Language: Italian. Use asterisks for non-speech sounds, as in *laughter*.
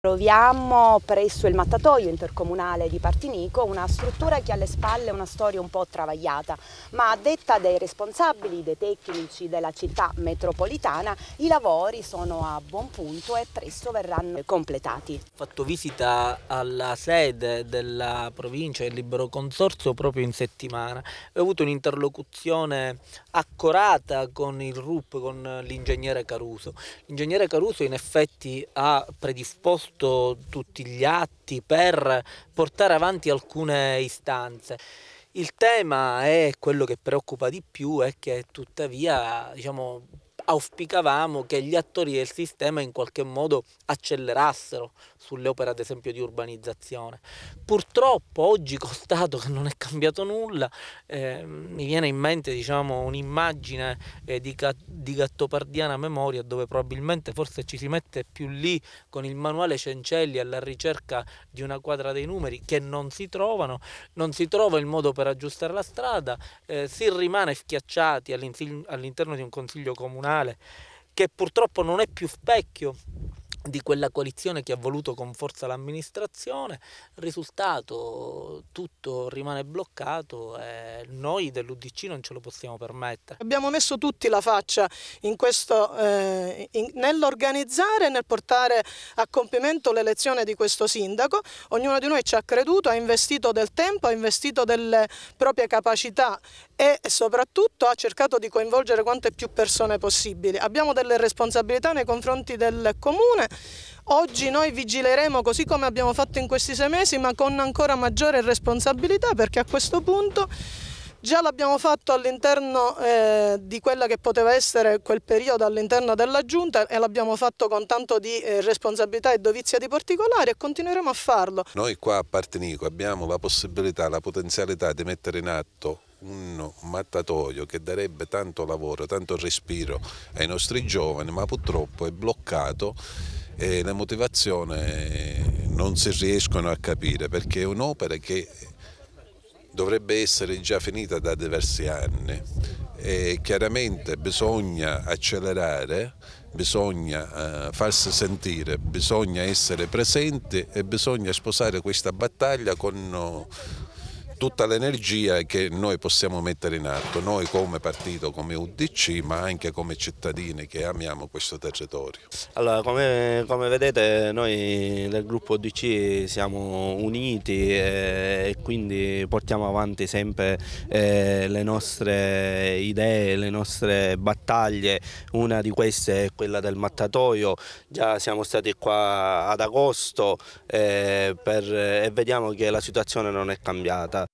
Troviamo presso il mattatoio intercomunale di Partinico una struttura che ha alle spalle una storia un po' travagliata, ma a detta dei responsabili, dei tecnici della città metropolitana, i lavori sono a buon punto e presto verranno completati. Ho fatto visita alla sede della provincia del Libero Consorzio proprio in settimana. Ho avuto un'interlocuzione accorata con il RUP, con l'ingegnere Caruso. L'ingegnere Caruso in effetti ha predisposto posto tutti gli atti per portare avanti alcune istanze. Il tema è quello che preoccupa di più e che tuttavia diciamo, auspicavamo che gli attori del sistema in qualche modo accelerassero sulle opere ad esempio di urbanizzazione. Purtroppo oggi *laughs* constato che non è cambiato nulla, eh, mi viene in mente diciamo, un'immagine eh, di, ca- di gattopardiana memoria dove probabilmente forse ci si mette più lì con il manuale Cencelli alla ricerca di una quadra dei numeri che non si trovano, non si trova il modo per aggiustare la strada, eh, si rimane schiacciati all'interno di un consiglio comunale nazionale, che purtroppo non è più specchio di quella coalizione che ha voluto con forza l'amministrazione, risultato tutto rimane bloccato e noi dell'Udc non ce lo possiamo permettere. Abbiamo messo tutti la faccia eh, nell'organizzare e nel portare a compimento l'elezione di questo sindaco, ognuno di noi ci ha creduto, ha investito del tempo, ha investito delle proprie capacità e soprattutto ha cercato di coinvolgere quante più persone possibili. Abbiamo delle responsabilità nei confronti del comune. Oggi noi vigileremo così come abbiamo fatto in questi sei mesi, ma con ancora maggiore responsabilità perché a questo punto Già l'abbiamo fatto all'interno eh, di quella che poteva essere quel periodo all'interno della Giunta e l'abbiamo fatto con tanto di eh, responsabilità e dovizia di particolari e continueremo a farlo. Noi qua a Partenico abbiamo la possibilità, la potenzialità di mettere in atto un mattatoio che darebbe tanto lavoro, tanto respiro ai nostri giovani, ma purtroppo è bloccato e le motivazioni non si riescono a capire perché è un'opera che dovrebbe essere già finita da diversi anni e chiaramente bisogna accelerare, bisogna eh, farsi sentire, bisogna essere presenti e bisogna sposare questa battaglia con tutta l'energia che noi possiamo mettere in atto, noi come partito, come UDC, ma anche come cittadini che amiamo questo territorio. Allora, come, come vedete noi del gruppo UDC siamo uniti e, eh, e quindi portiamo avanti sempre eh, le nostre idee, le nostre battaglie, una di queste è quella del mattatoio, già siamo stati qua ad agosto eh, per, e vediamo che la situazione non è cambiata.